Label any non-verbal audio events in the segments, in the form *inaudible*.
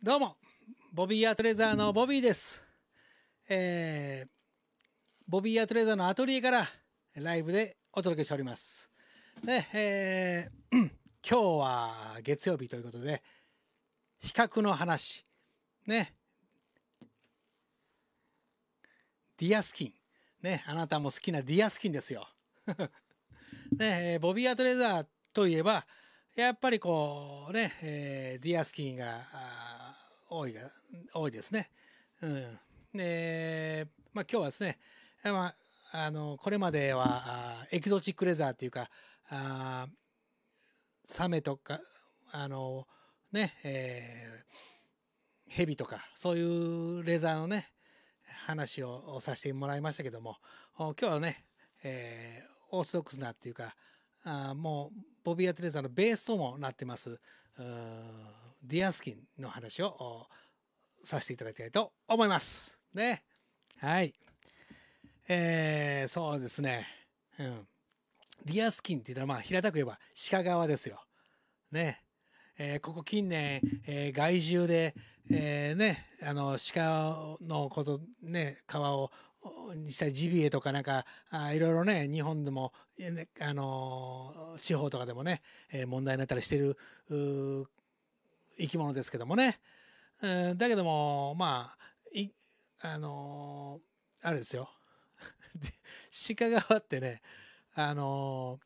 どうもボビー・アトレザーのボビーです、えー、ボビー・アトレザーのアトリエからライブでお届けしておりますで、えー、*clears throat* 今日は月曜日ということで比較の話ねディアスキンねあなたも好きなディアスキンですよ *laughs* ねボビー・アトレザーといえばやっぱりこうね、えディアスキンが多いが多いですね。うん、で、まあ、今日はですね、まあ、あのこれまではエキゾチックレザーっていうかあサメとかあのねえー、ヘビとかそういうレザーのね話をさせてもらいましたけども今日はね、えー、オーソドックスなっていうかあもうボビー・アトレザーのベースともなってますディアスキンの話をさせていただきたいと思います。ね。はい。えー、そうですね。うん。ディアスキンって言ったら、まあ、平たく言えば鹿側ですよ。ね。えー、ここ近年、えー、害獣で、えー、ね、あの、鹿のこと、ね、皮を、にしたジビエとかなんか、あいろいろね、日本でも、あの地方とかでもね、え問題になったりしてる生き物ですけどもね、うん、だけどもまああのー、あれですよ *laughs* 鹿側ってねあの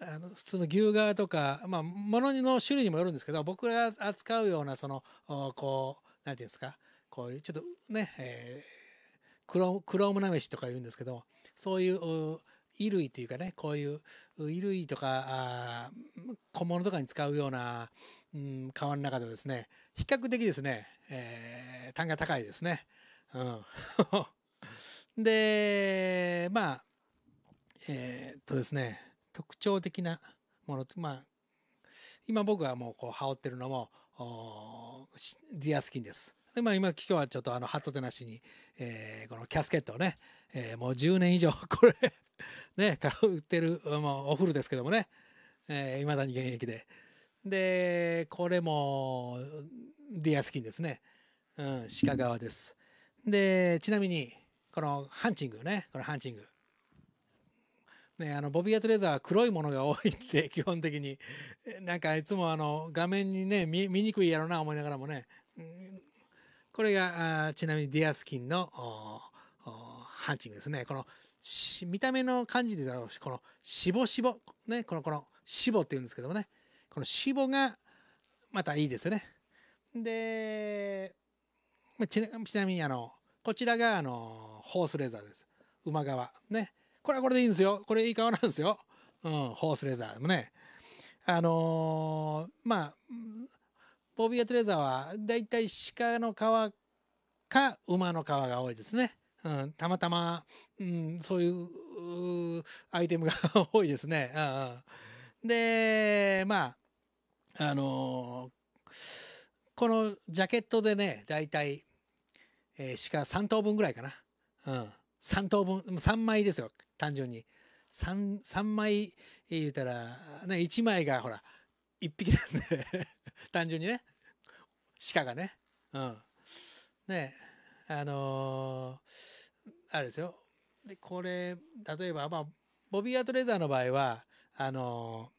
ー、あの普通の牛側とか、まあ、ものの種類にもよるんですけど僕が扱うようなそのこう何て言うんですかこういうちょっとね、えー、クロクロームなめしとか言うんですけどそういう衣類というかねこういう衣類とか小物とかに使うような、うん、革の中でですね比較的ですね、えー、単価高いですね。うん、*laughs* でまあえー、っとですね特徴的なものまあ今僕はもうこう羽織ってるのもディアスキンです。でまあ今今日はちょっとあのハットなしに、えー、このキャスケットをね、えー、もう10年以上これ *laughs* ね、買ってる、もうお古ですけどもね、えー、だに現役で。で、これも、ディアスキンですね。うん、鹿革です。で、ちなみに、このハンチングね、このハンチング。ね、あのボビー・アトレザーは黒いものが多いって基本的になんかいつもあの画面にね見にくいやろな思いながらもね、これがあちなみにディアスキンのハンチングですねこの見た目の感じでだろうし、このしぼしぼ、ね、この、この、しぼって言うんですけどもね、このしぼが、またいいですよね。で、ちなみに、あの、こちらが、あの、ホースレザーです。馬側。ね。これはこれでいいんですよ。これいい革なんですよ。うん、ホースレザーでもね。あのー、まあ、ボビーアトレザーは、だいたい鹿の皮か馬の皮が多いですね。うん、たまたま、うん、そういうアイテムが *laughs* 多いですね。うん、で、まあ、あのー、このジャケットでね、だいたい、え鹿3等分ぐらいかな。うん、3等分、3枚ですよ、単純に。3, 3枚言うたら、ね、1枚がほら、1匹なんで *laughs* 単純にね、鹿がね。うん。ねあのー、あれですよ。で、これ、例えば、まあ、ボビー・アート・レザーの場合は、あの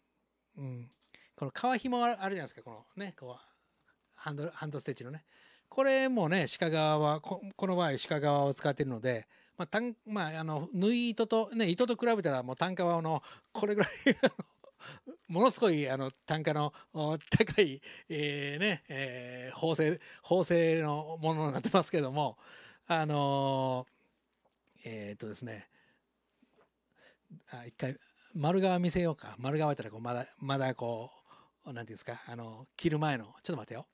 ー、うん、この皮紐あるじゃないですか、このね、こう、ハンドル、ハンドステッチのね。これもね、鹿側はこ、この場合鹿側を使ってるので、まあ、たん、まあ、あの、縫い糸と、ね、糸と比べたらもう単価はあの、これぐらいものすごいあの単価の高い、えー、ね、えー、縫製縫製のものになってますけどもあのー、えっとですねあ一回丸側見せようか丸側やったらこうまだまだこうなんていうんですかあの切る前のちょっと待てよ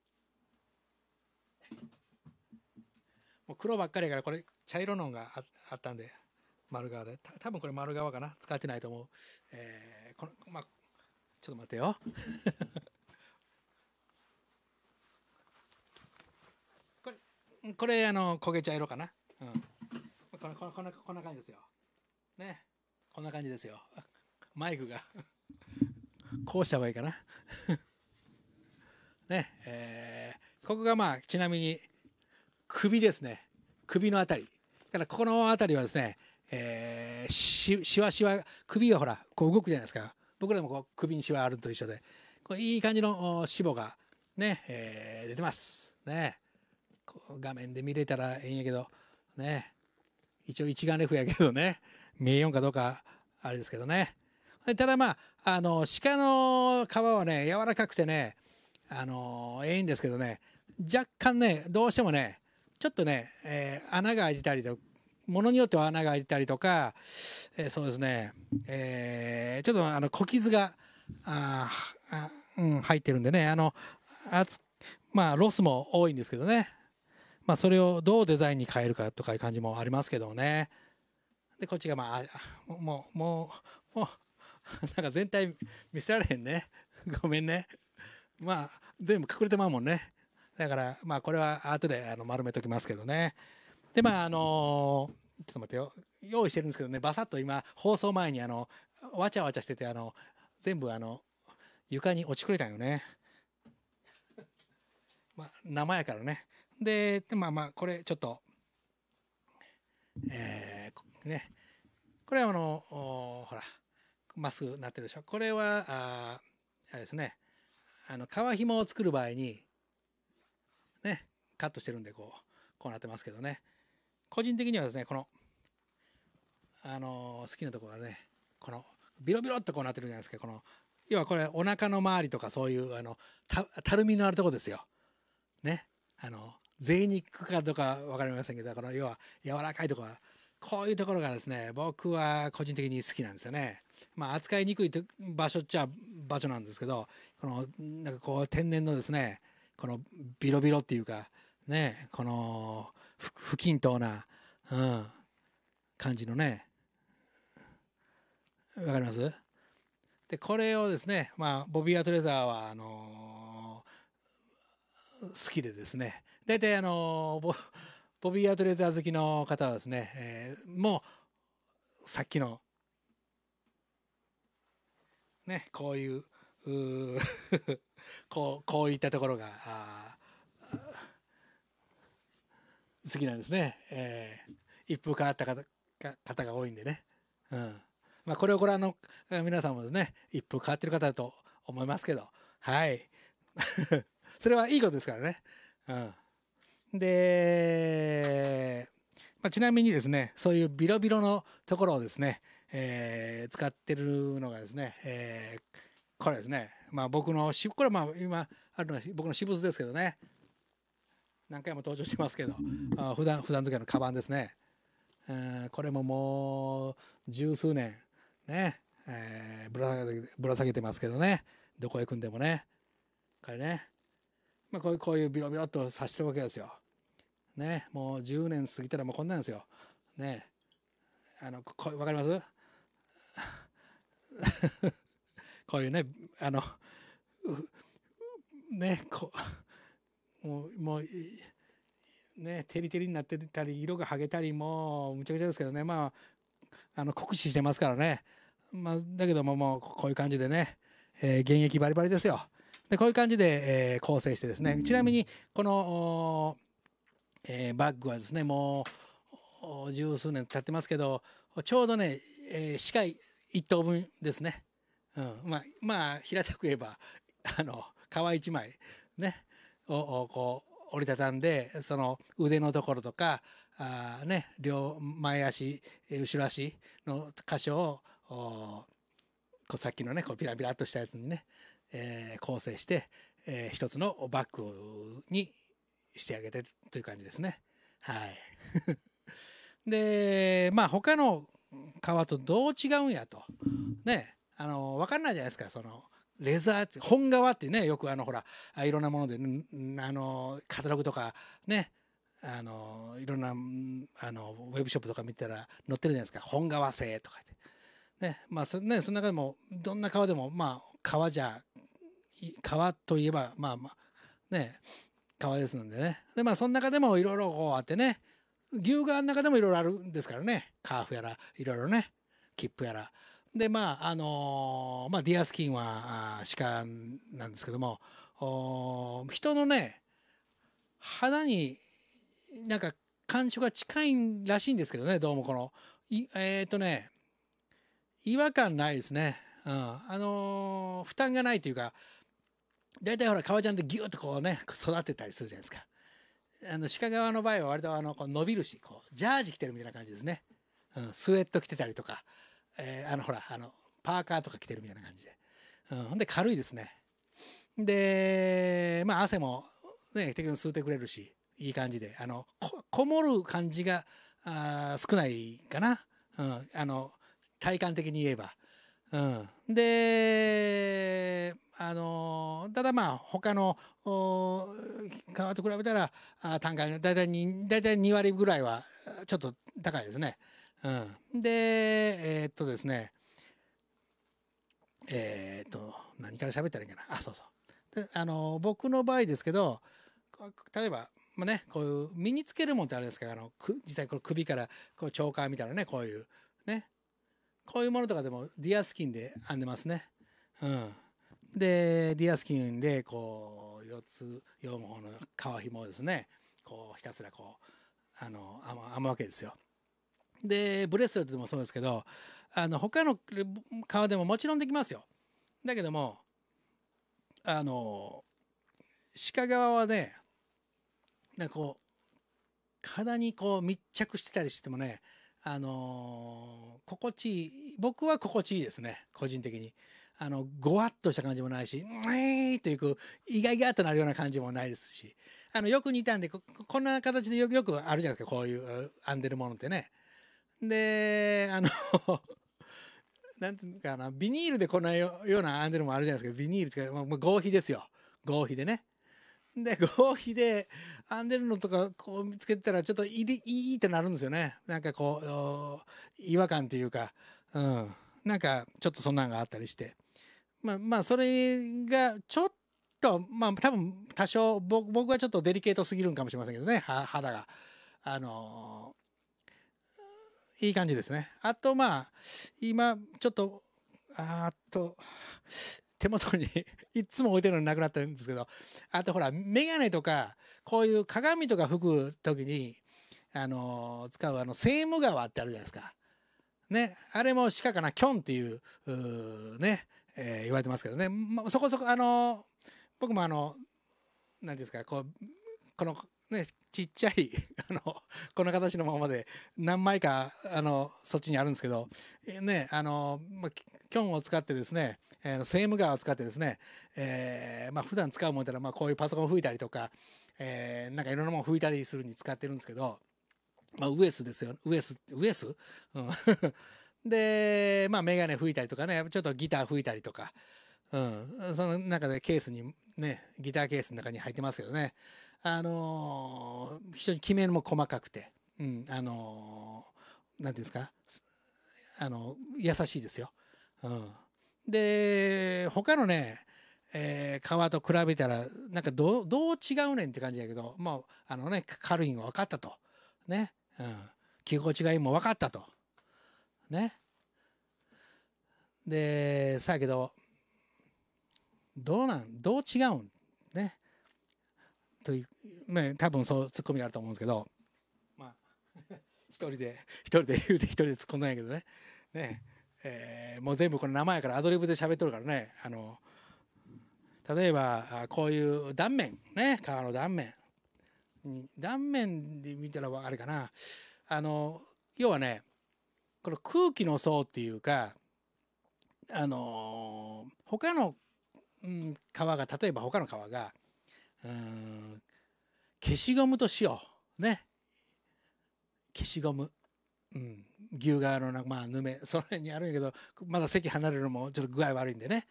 もう黒ばっかりやからこれ茶色のがあったんで丸側で多分これ丸側かな使ってないと思う、えーこのまあ、ちょっと待てよ *laughs* これこれあの焦げ茶色かな、うん、こんこんなこんな感じですよねこんな感じですよ *laughs* マイクが *laughs* こうした方がいいかなねえー、ここがまあちなみに首ですね首のあたりからここのあたりはですねえー、ししわしわ首がほらこう動くじゃないですか僕らもこう首にしわあると一緒でこういい感じの脂肪がね、えー、出てますね画面で見れたらええんやけどね一応一眼レフやけどね見えようかどうかあれですけどねただまああの鹿の皮はね柔らかくてねあのええんですけどね若干ねどうしてもねちょっとね、えー、穴が開いてたりとものによっては穴が開いたりとか、えー、そうですね、えー、ちょっとあの小傷があうん、入ってるんでねあのあつ、まあ、ロスも多いんですけどね、まあ、それをどうデザインに変えるかとかいう感じもありますけどねでこっちがまあもうもうもう *laughs* なんか全体見せられへんね *laughs* ごめんねまあ全部隠れてまうもんねだからまあこれは後であの丸めときますけどね。でまああのちょっと待ってよ用意してるんですけどねバサッと今放送前にあのわちゃわちゃしててあの全部あの床に落ちくれたんよね。まあ、生やからね。で、まあまあ、これちょっと、えー、ね、これはあの、ほら、まっすぐなってるでしょ。これは、ああれですね、あの、皮紐を作る場合に、ね、カットしてるんで、こう、こうなってますけどね。個人的にはですねこのあの好きなところはねこのビロビロっとこうなってるじゃないですかこの要はこれお腹の周りとかそういうあのたたるみのあるとこですよ。ね。あの贅肉かどうか分かりませんけどこの要は柔らかいとこはこういうところがですね僕は個人的に好きなんですよね。まあ、扱いにくい場所っちゃ場所なんですけどこのなんかこう天然のですねこのビロビロっていうかねこの不均等な、うん、感じのねわかりますでこれをですね、まあ、ボビー・アトレザーはあのー、好きでですね大体あのー、ボビー・アトレザー好きの方はですね、えー、もうさっきのねこういう *laughs* こうこういったところがあ好きなんですね。えー、一風変わった方方が多いんでね。うんまあ、これをご覧の皆さんもですね、一風変わってる方だと思いますけど、はい。*laughs* それはいいことですからね。うん、で、まあ、ちなみにですね、そういうビロビロのところをですね、えー、使ってるのがですね、えー、これですね、まあ、僕のこれまあ今あるのは僕の私物ですけどね、何回も登場してますけど普段普段使いのカバンですね、えー、これももう十数年ね、えー、ぶらぶら下げてますけどねどこへ行くんでもねこれね、まあ、こういうこういうビロビロっとさしてるわけですよ。ねもう10年過ぎたらもうこんなんですよ。ねあのこ分かります *laughs* こういうねあのねこうもうもうねてりてりになってたり色がはげたりもうむちゃくちゃですけどねまああの酷使してますからね、まあ、だけどももうこういう感じでね、えー、現役バリバリですよ。でこういう感じで、えー、構成してですねちなみにこの、えー、バッグはですねもう十数年経ってますけどちょうどね、えー、歯科1等分ですね、うん、まあまあ平たく言えばあの皮1枚ねをこう折りたたんでその腕のところとかあ、ね、両前足後ろ足の箇所をこうさっきのねこうピラピラっとしたやつにね、えー、構成して、えー、一つのバッグにしてあげてという感じですね。はい *laughs* でまあ他の革とどう違うんやとねあの分かんないじゃないですかそのレザーって本革ってねよくあのほらいろんなものであのカタログとかねあのいろんなあのウェブショップとか見たら載ってるじゃないですか本革製とか言ってねまあそ,、ね、その中でもどんな革でもまあ革じゃ革といえばまあまあね革ですのでねでまあその中でもいろいろこうあってね牛革の中でもいろいろあるんですからねカーフやらいろいろね切符やらでまああのまあディアスキンは鹿なんですけども人のね肌になんか感触が近いらしいんですけどねどうもこのえっ、ー、とね違和感ないですね、うん、あのー、負担がないというかだいたいほら革ジャンでギュッとこうね育てたりするじゃないですかあの鹿側の場合は割とあのこう伸びるしこうジャージ着てるみたいな感じですね、うん、スウェット着てたりとかえー、あのほらあのパーカーとか着てるみたいな感じで、うん、ほんで軽いですねでまあ汗もね適当に吸うてくれるしいい感じであのこもる感じがあ少ないかな、うん、あの体感的に言えば。うん、であのただまあ他の川と比べたら単価大体大体2割ぐらいはちょっと高いですね。うん、でえー、っとですねえー、っと何から喋ったらいいかなあそうそうであの僕の場合ですけど例えば、まあね、こういう身につけるもんってあるんですけどあのく実際この首からこうチョーカみたいなねこういうねこういうものとかでもディアスキンで編んでますね。うん、でディアスキンでこう4つ4本の皮紐をですねこうひたすらこうあの編む編むわけですよ。でブレスレットでもそうですけどあの他の革でももちろんできますよだけどもあの鹿側はねなんかこう体にこう密着してたりしてもねあの心地いい僕は心地いいですね個人的にあのごわっとした感じもないし「うえー」っいう意外がっとなるような感じもないですしあのよく似たんでこんな形でよくよくあるじゃないですかこういう編んでるものってね。であの *laughs* なんていうかなビニールでこんなようなアンデルもあるじゃないですかビニールっていうか、まあ、合皮ですよ合皮でね。で *laughs* 合皮で編んでるのとかこう見つけたらちょっといいいいってなるんですよねなんかこう違和感というか、うん、なんかちょっとそんなんがあったりしてまあまあそれがちょっとまあ多分多少僕はちょっとデリケートすぎるんかもしれませんけどね肌があのいい感じですね。あと、まあ、今、ちょっと、あっと、手元に *laughs* いつも置いてるのなくなってるんですけど、あとほら、メガネとか、こういう鏡とか拭くときに、あの使うあの、セーム川ってあるじゃないですか。ね、あれも鹿かな、キョンっていう、うね、えー、言われてますけどね、まそこそこ、あの僕もあの、何ですか、こう、このね、ちっちゃい *laughs* あの、この形のままで何枚か、あの、そっちにあるんですけど、ね、あの、まあ、キョンを使ってですね、えー、セームガーを使ってですね、えー、まあ、普段使うもんたら、まあ、こういうパソコン吹いたりとか、えー、なんかいろんなもん吹いたりするに使ってるんですけど、まあ、ウエスですよ、ウエス、ウエス、うん *laughs* で、まあ、メガネ吹いたりとかね、ちょっとギター吹いたりとか、うん、その中でケースにね、ギターケースの中に入ってますけどね、あの非常にきめも細かくて、うん、あのなんていうんですかあの優しいですよ。うん、で他のねえー、川と比べたらなんかどどう違うねんって感じだけどまああのね軽いの分かったとね、うん、着心地がいいも分かったとねでさあけどどうなんどう違うんねという、ね、多分そうツッコミあると思うんですけど、まあ、*laughs* 一人で一人で言うて一人で突っ込んだんやけどねね、えー、もう全部この名前やからアドリブで喋っとるからねあの例えばこういう断面ね川の断面断面で見たらあれかなあの要はねこの空気の層っていうかあの他の、うん、川が例えば他の川が消しゴムとしう、ね消しゴム、うん、牛革のまあぬめ *laughs* その辺にあるんやけどまだ席離れるのもちょっと具合悪いんでね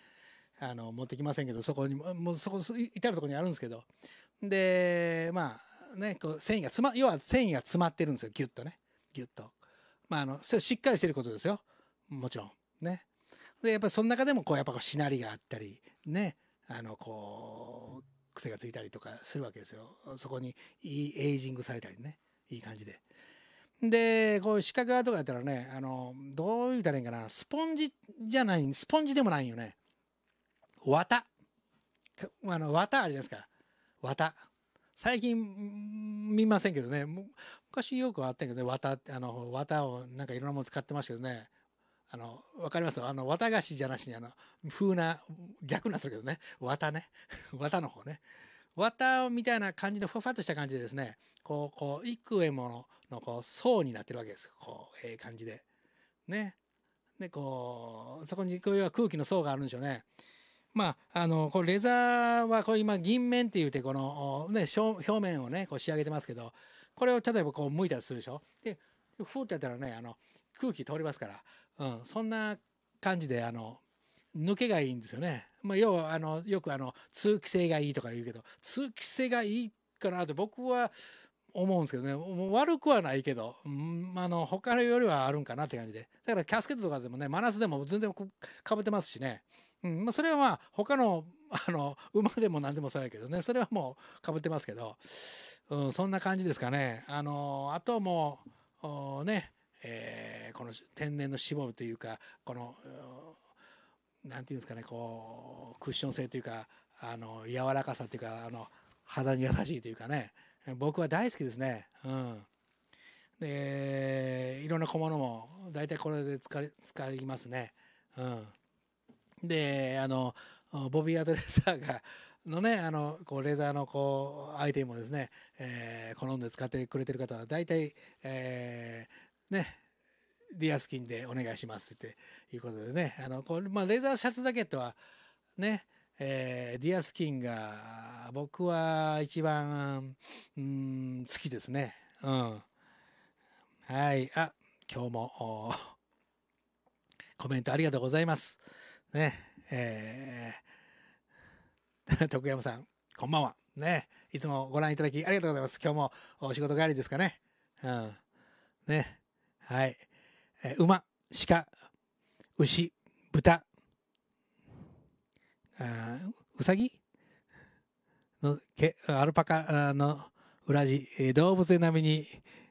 あの持ってきませんけどそこにもうそこ至るとこにあるんですけどでまあねこう繊維が詰ま要は繊維が詰まってるんですよギュッとねギュッとまああのそれしっかりしてることですよもちろんねでやっぱりその中でもこうやっぱこうしなりがあったりねあのこう癖がついたりとかするわけですよそこにいいエイジングされたりねいい感じで。でこういう四角画とかやったらねあのどう言うたらいいんかなスポンジじゃないスポンジでもないよね綿あの綿あるじゃないですか綿最近見ませんけどね昔よくあったけどね綿あの綿をなんかいろんなもの使ってましたけどねあの、わかりますあの、綿菓子じゃなしに、あの、風な、逆になってるけどね、綿ね。綿 *laughs* の方ね。綿みたいな感じのふわふわとした感じでですね、こう、こう、幾重もの、こう、層になってるわけです。こう、ええ感じで。ね。で、こう、そこに、こういう空気の層があるんでしょうね。まあ、あの、こう、レザーは、こう、今、銀面って言って、この、ね、表面をね、こう仕上げてますけど、これを例えばこう、剥いたりするでしょ。で、ふうってやったらね、あの、空気通りますから、うん、そんな感じであの抜けがいいんですよね。まあ、要はあのよくあの通気性がいいとか言うけど通気性がいいかなって僕は思うんですけどね悪くはないけど、うん、あの他のよりはあるんかなって感じでだからキャスケットとかでもね真夏でも全然かぶってますしね、うんまあ、それはまあ他のあの馬でも何でもそうやけどねそれはもうかぶってますけど、うん、そんな感じですかねあのあともうねえー、この天然のしぼというかこの何て言うんですかねこうクッション性というかあの柔らかさというかあの肌に優しいというかね僕は大好きですね。うん、でいろんな小物も大体これで使使いますね。うん、であのボビー・アドレッサーがのねあのこうレザーのこうアイテムをですね、えー、好んで使ってくれてる方は大体、えー、ね、ディアスキンでお願いしますっていうことでね、あの、これ、まあ、レーザーシャツジャケットは、ね、えー、ディアスキンが僕は一番、うん、好きですね。うん。はい。あ、今日も、コメントありがとうございます。ね、えー、*laughs* 徳山さん、こんばんは。ね、いつもご覧いただきありがとうございます。今日もお仕事帰りですかね。うん。ね、はい、え馬鹿牛豚あうさぎのけアルパカの裏地動物並みに、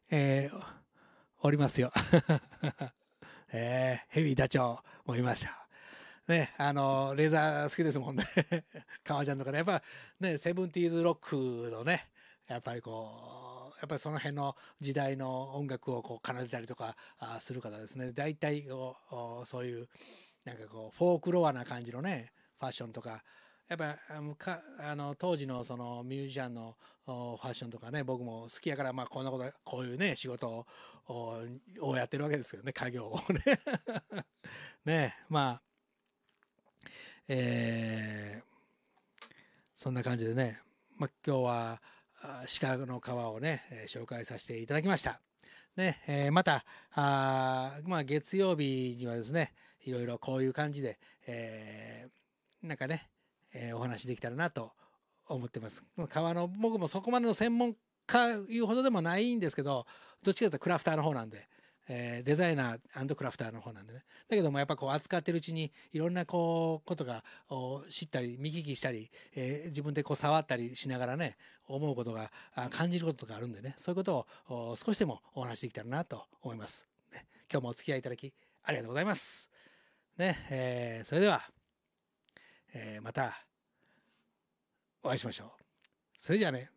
えー、おりますよ、*laughs* えー、ヘビダチョウもいましたね、あの、レーザー好きですもんね。革ちゃんとかね、やっぱね、セブンティーズロックのね、やっぱりこう、やっぱりその辺の時代の音楽をこう奏でたりとかあする方ですね大体こうそういうなんかこうフォークロアな感じのねファッションとかやっぱあの当時のそのミュージシャンのファッションとかね僕も好きやから、まあ、こんなことこういうね仕事をやってるわけですけどね家業をね *laughs* ねまあえー、そんな感じでね、まあ、今日は鹿の皮をね、紹介させていただきました。ね、えー、また、あまあ、月曜日にはですね、いろいろこういう感じで、えー、なんかね、えー、お話できたらなと思ってます。皮の、僕もそこまでの専門家いうほどでもないんですけど、どっちかというとクラフターの方なんで、えー、デザイナークラフターの方なんでね。だけどもやっぱこう扱ってるうちにいろんなこうことが知ったり見聞きしたり、えー、自分でこう触ったりしながらね思うことが感じることとかあるんでねそういうことを少しでもお話できたらなと思います。ね、今日もお付き合いいただきありがとうございます。ねえー、それでは、えー、またお会いしましょう。それじゃあね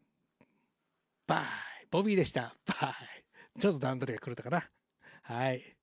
バイボビーでしたバイちょっと段取りが狂ったかな。はい。